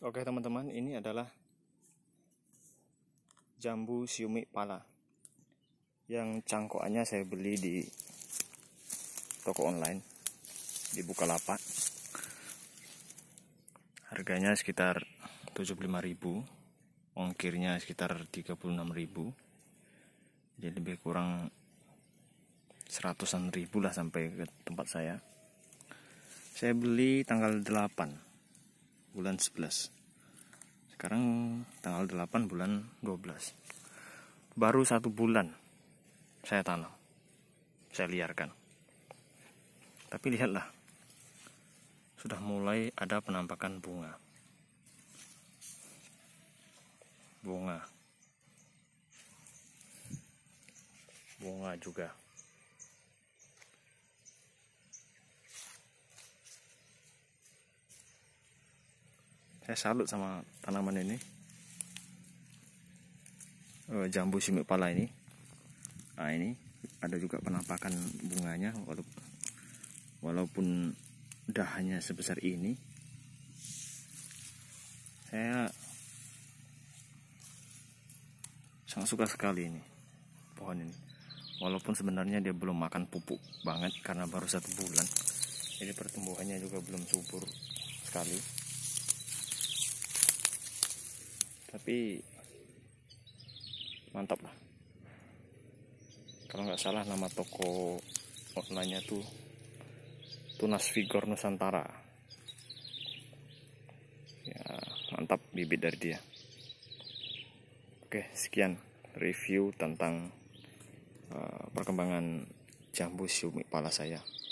Oke teman-teman, ini adalah jambu siumi pala yang cangkokannya saya beli di toko online di Bukalapak. Harganya sekitar 75.000, ongkirnya sekitar 36.000. Jadi lebih kurang seratusan ribu lah sampai ke tempat saya. Saya beli tanggal 8 bulan 11 sekarang tanggal 8 bulan 12 baru satu bulan saya tanam saya liarkan tapi lihatlah sudah mulai ada penampakan bunga bunga bunga juga saya salut sama tanaman ini eh, jambu simik pala ini nah ini ada juga penampakan bunganya walaupun walaupun dahannya sebesar ini saya sangat suka sekali ini pohon ini walaupun sebenarnya dia belum makan pupuk banget karena baru satu bulan jadi pertumbuhannya juga belum subur sekali tapi mantap lah kalau nggak salah nama toko online-nya tuh tunas vigor nusantara ya mantap bibit dari dia oke sekian review tentang uh, perkembangan jambu siumik pala saya